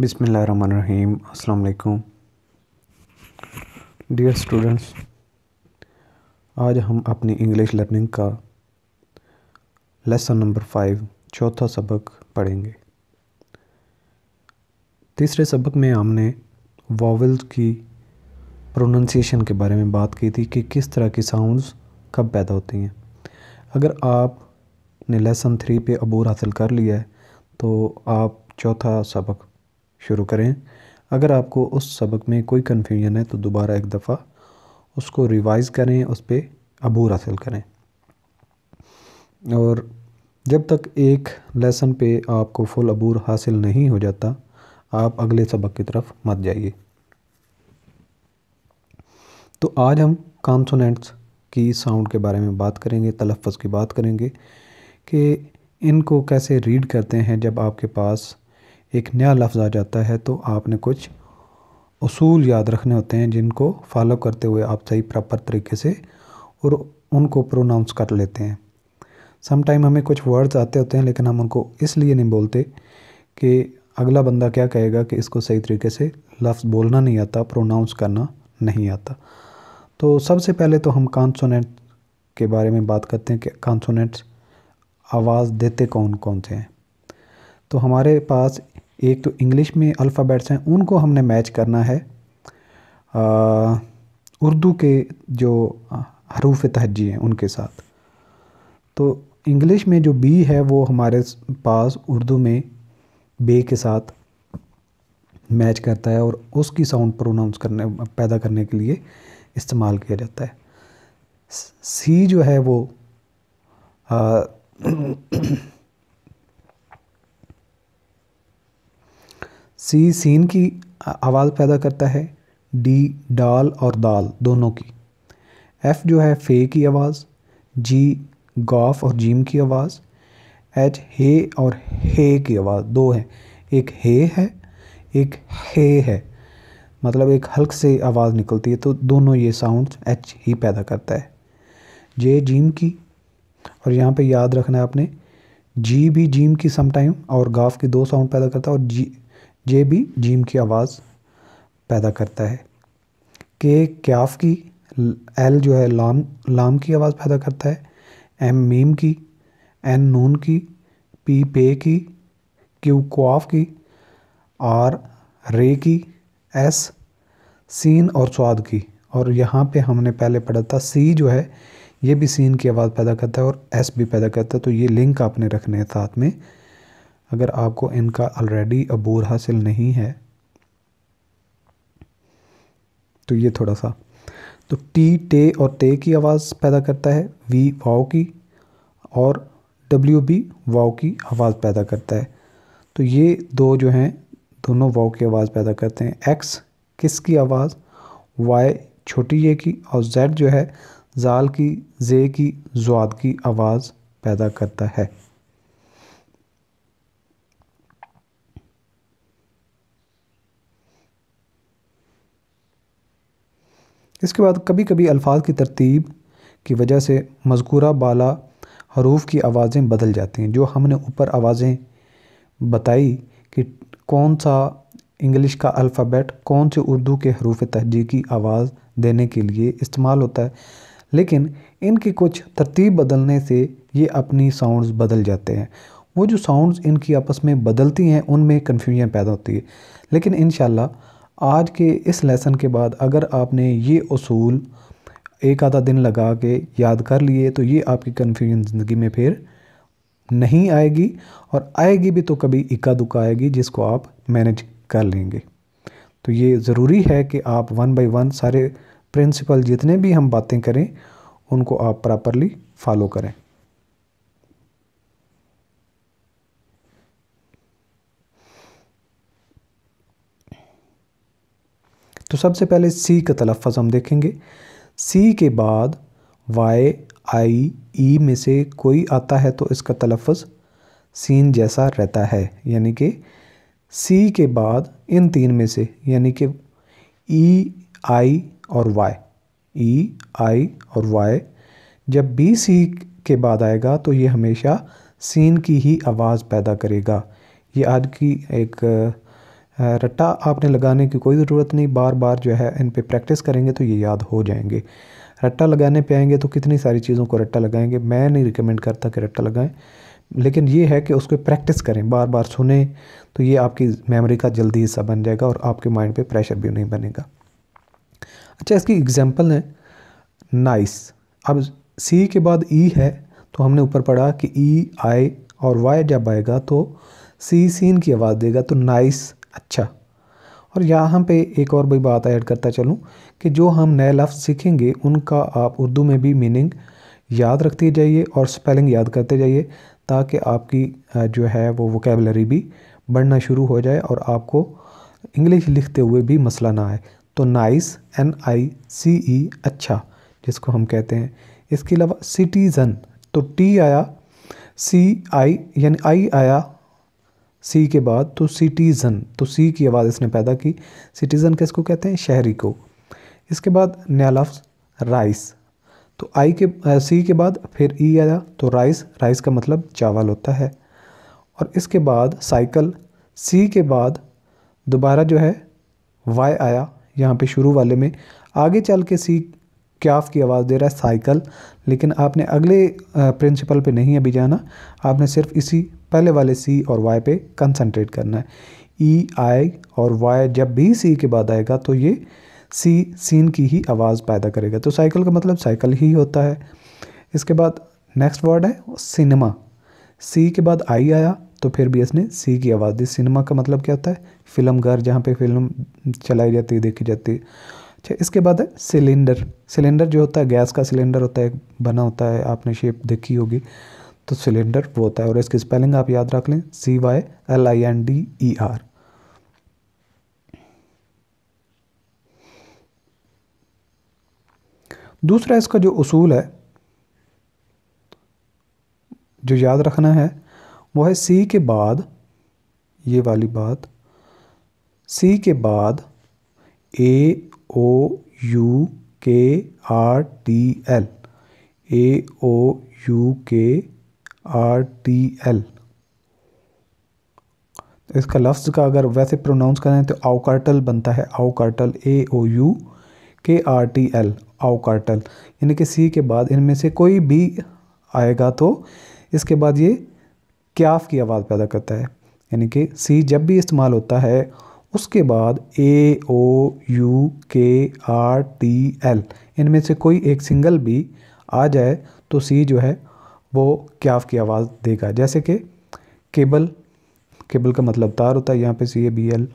बिसमीम अस्सलाम dear students आज हम अपनी इंग्लिश लर्निंग का लेसन नंबर फाइव चौथा सबक पढ़ेंगे तीसरे सबक में हमने वॉवल्स की प्रोनंसिएशन के बारे में बात की थी कि किस तरह की साउंड्स कब पैदा होती हैं अगर आप ने लेसन थ्री पे अबूर हासिल कर लिया है तो आप चौथा सबक शुरू करें अगर आपको उस सबक में कोई कन्फ्यूजन है तो दोबारा एक दफ़ा उसको रिवाइज करें उस पर अबूर हासिल करें और जब तक एक लेसन पे आपको फुल अबूर हासिल नहीं हो जाता आप अगले सबक की तरफ मत जाइए तो आज हम कॉन्सोनेंट्स की साउंड के बारे में बात करेंगे तलफ़ की बात करेंगे कि इनको कैसे रीड करते हैं जब आपके पास एक नया लफ्ज़ आ जाता है तो आपने कुछ असूल याद रखने होते हैं जिनको फॉलो करते हुए आप सही प्रॉपर तरीके से और उनको प्रोनाउंस कर लेते हैं समटाइम हमें कुछ वर्ड्स आते होते हैं लेकिन हम उनको इसलिए नहीं बोलते कि अगला बंदा क्या कहेगा कि इसको सही तरीके से लफ्ज़ बोलना नहीं आता प्रोनाउंस करना नहीं आता तो सबसे पहले तो हम कॉन्सोनेंट के बारे में बात करते हैं कि कॉन्सोनेंट्स आवाज़ देते कौन कौन से हैं तो हमारे पास एक तो इंग्लिश में अल्फ़ाबेट्स हैं उनको हमने मैच करना है उर्दू के जो हरूफ तहजी हैं उनके साथ तो इंग्लिश में जो बी है वो हमारे पास उर्दू में बे के साथ मैच करता है और उसकी साउंड प्रोनाउंस करने पैदा करने के लिए इस्तेमाल किया जाता है सी जो है वो आ, सी सीन की आवाज़ पैदा करता है डी डाल और दाल दोनों की एफ़ जो है फे की आवाज़ जी गॉफ और जीम की आवाज़ एच हे और हे की आवाज़ दो हैं एक हे है एक हे है मतलब एक हल्क से आवाज़ निकलती है तो दोनों ये साउंड एच ही पैदा करता है जे जीम की और यहाँ पे याद रखना है आपने जी भी जीम की समटाइम और गाफ की दो साउंड पैदा करता है और जी ये भी जीम की आवाज़ पैदा करता है के क्याफ की एल जो है लाम लाम की आवाज़ पैदा करता है एम मीम की एन नून की पी पे की क्यू क्वाफ की आर रे की एस सीन और स्वाद की और यहाँ पे हमने पहले पढ़ा था सी जो है ये भी सीन की आवाज़ पैदा करता है और एस भी पैदा करता है तो ये लिंक आपने रखने है साथ में अगर आपको इनका ऑलरेडी अबूर हासिल नहीं है तो ये थोड़ा सा तो टी टे और ते की आवाज़ पैदा करता है वी वाओ की और डब्ल्यू बी वाओ की आवाज़ पैदा करता है तो ये दो जो हैं दोनों वाओ की आवाज़ पैदा करते हैं एक्स किस की आवाज़ वाई छोटी ये की और जेड जो है जाल की जे की जुआद की आवाज़ पैदा करता है इसके बाद कभी कभी अल्फाज की तरतीब की वजह से मजकूरा बाला हरूफ की आवाज़ें बदल जाती हैं जो हमने ऊपर आवाज़ें बताई कि कौन सा इंग्लिश का अल्फ़ाबेट कौन से उर्दू के हरूफ तहजी की आवाज़ देने के लिए इस्तेमाल होता है लेकिन इनकी कुछ तरतीब बदलने से ये अपनी साउंड्स बदल जाते हैं वो जो साउंड्स इनकी आपस में बदलती हैं उनमें कन्फ्यूजन पैदा होती है लेकिन इन आज के इस लेसन के बाद अगर आपने ये असूल एक आधा दिन लगा के याद कर लिए तो ये आपकी कन्फ्यूजन ज़िंदगी में फिर नहीं आएगी और आएगी भी तो कभी इक्का दुक्का आएगी जिसको आप मैनेज कर लेंगे तो ये ज़रूरी है कि आप वन बाय वन सारे प्रिंसिपल जितने भी हम बातें करें उनको आप प्रॉपरली फॉलो करें तो सबसे पहले सी का तलफ़ हम देखेंगे सी के बाद वाई आई ई में से कोई आता है तो इसका तलफ़ सीन जैसा रहता है यानी कि सी के बाद इन तीन में से यानी कि ई e, आई और वाई ई आई और वाई जब बी सी के बाद आएगा तो ये हमेशा सीन की ही आवाज़ पैदा करेगा ये आज की एक रट्टा आपने लगाने की कोई ज़रूरत नहीं बार बार जो है इन पर प्रैक्टिस करेंगे तो ये याद हो जाएंगे रट्टा लगाने पे आएंगे तो कितनी सारी चीज़ों को रट्टा लगाएंगे मैं नहीं रिकमेंड करता कि रट्टा लगाएं लेकिन ये है कि उसको प्रैक्टिस करें बार बार सुने तो ये आपकी मेमोरी का जल्दी हिस्सा बन जाएगा और आपके माइंड पे प्रेशर भी नहीं बनेगा अच्छा इसकी एग्जांपल है नाइस अब सी के बाद ई e है तो हमने ऊपर पढ़ा कि ई e, आई और वाई जब आएगा तो सी सीन की आवाज़ देगा तो नाइस अच्छा और यहाँ पे एक और भी बात ऐड करता चलूँ कि जो हम नए लफ्ज़ सीखेंगे उनका आप उर्दू में भी मीनिंग याद रखते जाइए और स्पेलिंग याद करते जाइए ताकि आपकी जो है वो वोकेबलरी भी बढ़ना शुरू हो जाए और आपको इंग्लिश लिखते हुए भी मसला ना आए तो नाइस एन आई सी ई अच्छा जिसको हम कहते हैं इसके अलावा सिटीज़न तो टी आया सी आई यानी आई आया सी के बाद तो सिटीज़न तो सी की आवाज़ इसने पैदा की सिटीज़न किसको कहते हैं शहरी को इसके बाद नया लफ्स राइस तो आई के आ, सी के बाद फिर ई आया तो राइस राइस का मतलब चावल होता है और इसके बाद साइकिल सी के बाद दोबारा जो है वाई आया यहाँ पे शुरू वाले में आगे चल के सी क्याफ की आवाज़ दे रहा है साइकिल लेकिन आपने अगले प्रिंसिपल पे नहीं अभी जाना आपने सिर्फ इसी पहले वाले सी और वाई पे कंसंट्रेट करना है ई आई और वाई जब भी सी के बाद आएगा तो ये सी सीन की ही आवाज़ पैदा करेगा तो साइकिल का मतलब साइकिल ही होता है इसके बाद नेक्स्ट वर्ड है सिनेमा सी के बाद आई आया तो फिर भी इसने सी की आवाज़ दी सिनेमा का मतलब क्या होता है फिल्म घर जहाँ पे फिल्म चलाई जाती है देखी जाती है अच्छा इसके बाद है सिलेंडर सिलेंडर जो होता है गैस का सिलेंडर होता है बना होता है आपने शेप देखी होगी तो सिलेंडर वो होता है और इसकी स्पेलिंग आप याद रख लें C Y L I N D E R दूसरा इसका जो उसूल है जो याद रखना है वो है सी के बाद ये वाली बात सी के बाद A O U K R T L A O U K R T L इसका लफ्ज़ का अगर वैसे प्रोनाउंस करें तो आउकार्टल बनता है आउकार्टल A O U K R T L आउकार्टल यानी कि सी के बाद इनमें से कोई भी आएगा तो इसके बाद ये क्याफ की आवाज़ पैदा करता है यानी कि सी जब भी इस्तेमाल होता है उसके बाद A O U K R T L इनमें से कोई एक सिंगल भी आ जाए तो सी जो है वो क्याफ की आवाज़ देगा जैसे कि केबल केबल का मतलब तार होता है यहाँ पे सी ए बी एल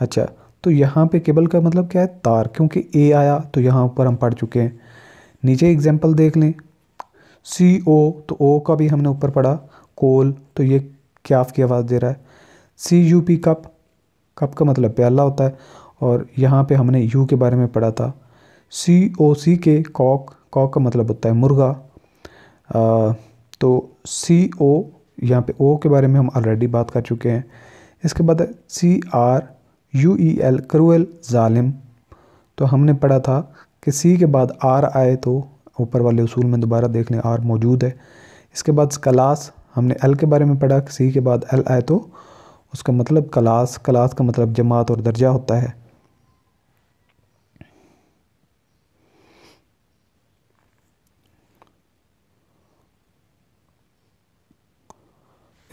अच्छा तो यहाँ पे केबल का मतलब क्या है तार क्योंकि ए आया तो यहाँ ऊपर हम पढ़ चुके हैं नीचे एग्जाम्पल देख लें सी ओ तो ओ का भी हमने ऊपर पढ़ा कोल तो ये क्याफ की आवाज़ दे रहा है C U P cup cup का मतलब प्याला होता है और यहाँ पे हमने यू के बारे में पढ़ा था सी ओ सी के कॉक कॉक का मतलब होता है मुर्गा आ, तो सी ओ यहाँ पे ओ के बारे में हम ऑलरेडी बात कर चुके हैं इसके बाद C R U E L cruel ालिम तो हमने पढ़ा था कि सी के बाद आर आए तो ऊपर वाले उसूल में दोबारा देख लें आर मौजूद है इसके बाद क्लास हमने एल के बारे में पढ़ा सी के बाद एल आए तो उसका मतलब क्लास क्लास का मतलब जमात और दर्जा होता है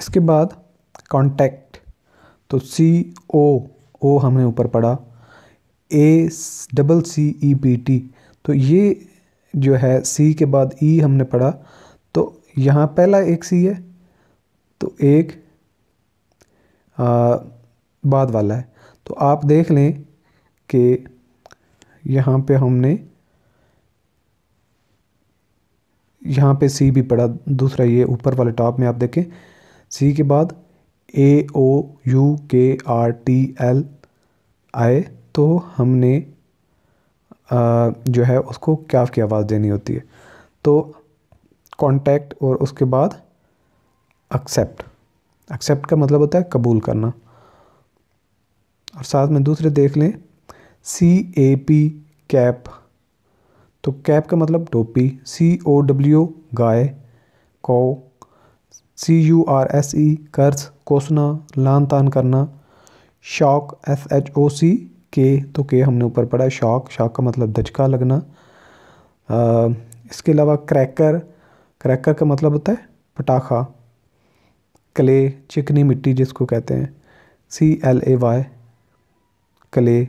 इसके बाद कॉन्टैक्ट तो सी ओ ओ हमने ऊपर पढ़ा A double C E P T तो ये जो है सी के बाद ई e हमने पढ़ा तो यहाँ पहला एक सी है तो एक बाद वाला है तो आप देख लें कि यहाँ पे हमने यहाँ पे सी भी पढ़ा दूसरा ये ऊपर वाले टॉप में आप देखें सी के बाद A O U K R T L आए तो हमने आ, जो है उसको क्या की आवाज़ देनी होती है तो कॉन्टैक्ट और उसके बाद एक्सेप्ट एक्सेप्ट का मतलब होता है कबूल करना और साथ में दूसरे देख लें सी ए पी कैप तो कैप का मतलब टोपी सी ओ डब्ल्यू गाय को C U R S E curse कोसना लान तान करना shock S H O C K तो के हमने ऊपर पढ़ा शॉक शॉक का मतलब धचका लगना आ, इसके अलावा क्रैकर क्रैकर का मतलब होता है पटाखा क्ले चिकनी मिट्टी जिसको कहते हैं C L A Y clay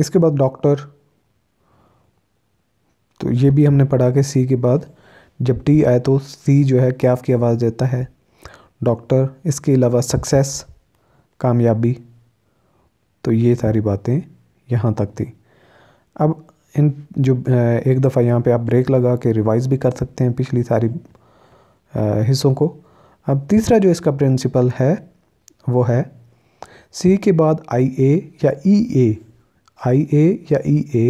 इसके बाद डॉक्टर तो ये भी हमने पढ़ा कि सी के बाद जब टी आए तो सी जो है कैफ की आवाज़ देता है डॉक्टर इसके अलावा सक्सेस कामयाबी तो ये सारी बातें यहाँ तक थी अब इन जो एक दफ़ा यहाँ पे आप ब्रेक लगा के रिवाइज़ भी कर सकते हैं पिछली सारी हिस्सों को अब तीसरा जो इसका प्रिंसिपल है वो है सी के बाद आई ए या ई ए आई ए या ई ए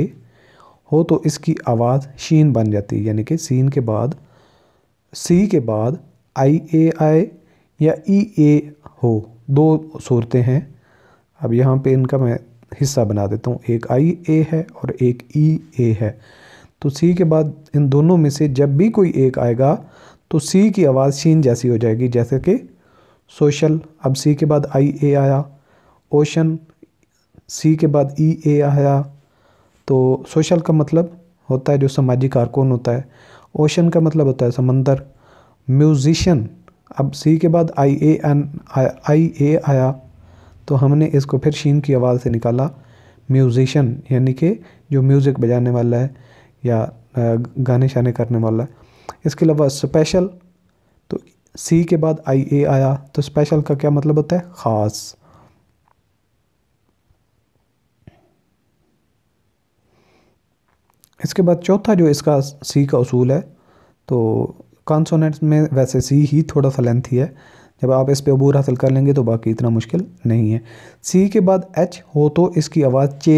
हो तो इसकी आवाज़ शीन बन जाती है यानी कि सीन के बाद सी के बाद आई ए आई या ई ए हो दो सूरतें हैं अब यहाँ पे इनका मैं हिस्सा बना देता हूँ एक आई ए है और एक ई ए है तो सी के बाद इन दोनों में से जब भी कोई एक आएगा तो सी की आवाज़ शीन जैसी हो जाएगी जैसे कि सोशल अब सी के बाद आई ए आया ओशन सी के बाद ई ए आया तो सोशल का मतलब होता है जो सामाजिक कारकुन होता है ओशन का मतलब होता है समंदर म्यूज़िशन अब सी के बाद आई ए एन आई ए आया तो हमने इसको फिर शीन की आवाज़ से निकाला म्यूज़िशन यानी कि जो म्यूज़िक बजाने वाला है या गाने शाने करने वाला है इसके अलावा स्पेशल तो सी के बाद आई ए आया तो स्पेशल का क्या मतलब होता है ख़ास इसके बाद चौथा जो इसका सी का असूल है तो कॉन्सोनेंट्स में वैसे सी ही थोड़ा सा लेंथी है जब आप इस पर अबूर हासिल कर लेंगे तो बाकी इतना मुश्किल नहीं है सी के बाद एच हो तो इसकी आवाज़ चे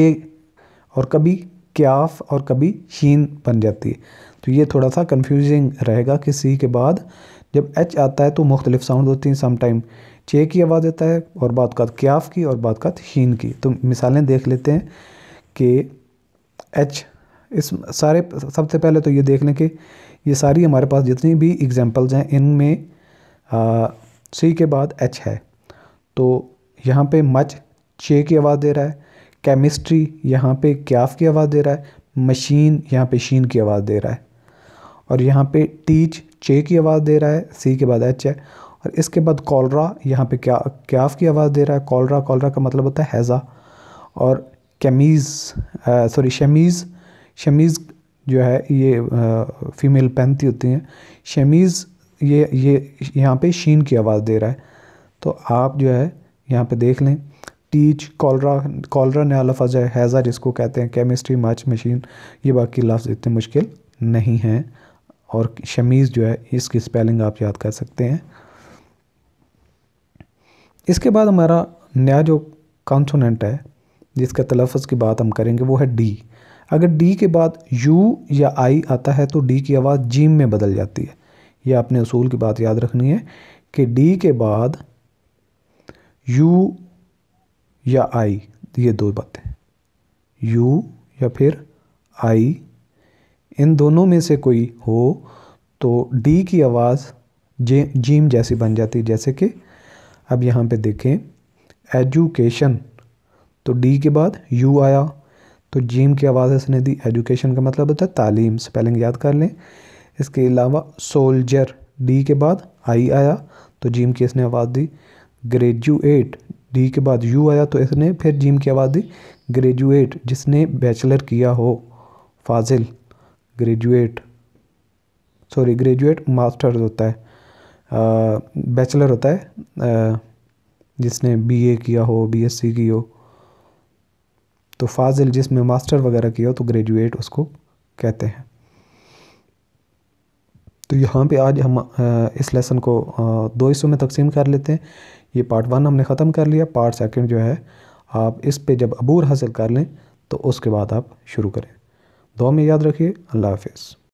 और कभी क्याफ और कभी शीन बन जाती है तो ये थोड़ा सा कन्फ्यूजिंग रहेगा कि सी के बाद जब एच आता है तो मुख्तलिफ साउंड होती हैं समटाइम चे की आवाज़ देता है और बात का क्याफ की और बात का शीन की तो मिसालें देख लेते हैं कि एच इस सारे सबसे पहले तो ये देख लें कि ये सारी हमारे पास जितनी भी एग्जाम्पल्स हैं इनमें सी के बाद एच है तो यहाँ पे मच चे की आवाज़ दे रहा है केमिस्ट्री यहाँ पे क्याफ की आवाज़ दे रहा है मशीन यहाँ पे शीन की आवाज़ दे रहा है और यहाँ पे टीच चे की आवाज़ दे रहा है सी के बाद एच है और इसके बाद कॉलरा यहाँ पे क्या क्याफ की आवाज़ दे रहा है कॉलरा कॉलरा का मतलब होता है हैज़ा और कैमीज़ सॉरी शमीज़ शमीज़ जो है ये आ, फीमेल पहनती होती हैं शमीज़ ये ये यहाँ पे शीन की आवाज़ दे रहा है तो आप जो है यहाँ पे देख लें टीच कॉलरा कॉलरा नया लफज है हैज़ा जिसको कहते हैं केमिस्ट्री मच मशीन ये बाकी लफ्ज़ इतने मुश्किल नहीं हैं और शमीज़ जो है इसकी स्पेलिंग आप याद कर सकते हैं इसके बाद हमारा नया जो कॉन्सोनेंट है जिसका तलफ़ की बात हम करेंगे वो है डी अगर डी के बाद यू या आई आता है तो डी की आवाज़ जीम में बदल जाती है ये आपने असूल की बात याद रखनी है कि डी के बाद यू या आई ये दो बातें यू या फिर आई इन दोनों में से कोई हो तो डी की आवाज़ जे जीम जैसी बन जाती है जैसे कि अब यहाँ पे देखें एजुकेशन तो डी के बाद यू आया तो जीम की आवाज़ है इसने दी एजुकेशन का मतलब होता है तालीम स्पेलिंग याद कर लें इसके अलावा सोल्जर डी के बाद आई आया तो जीम की इसने आवाज़ दी ग्रेजुएट डी के बाद यू आया तो इसने फिर जीम की आवाज़ दी ग्रेजुएट जिसने बैचलर किया हो फाजिल ग्रेजुएट सॉरी ग्रेजुएट मास्टर्स होता है आ, बैचलर होता है आ, जिसने बीए किया हो बीएससी की हो तो फाजिल जिसमें मास्टर वगैरह किया हो तो ग्रेजुएट उसको कहते हैं तो यहाँ पे आज हम इस लेसन को दो हिस्सों में तकसीम कर लेते हैं ये पार्ट वन हमने ख़त्म कर लिया पार्ट सेकंड जो है आप इस पे जब अबूर हासिल कर लें तो उसके बाद आप शुरू करें दो में याद रखिए अल्लाह हाफिज़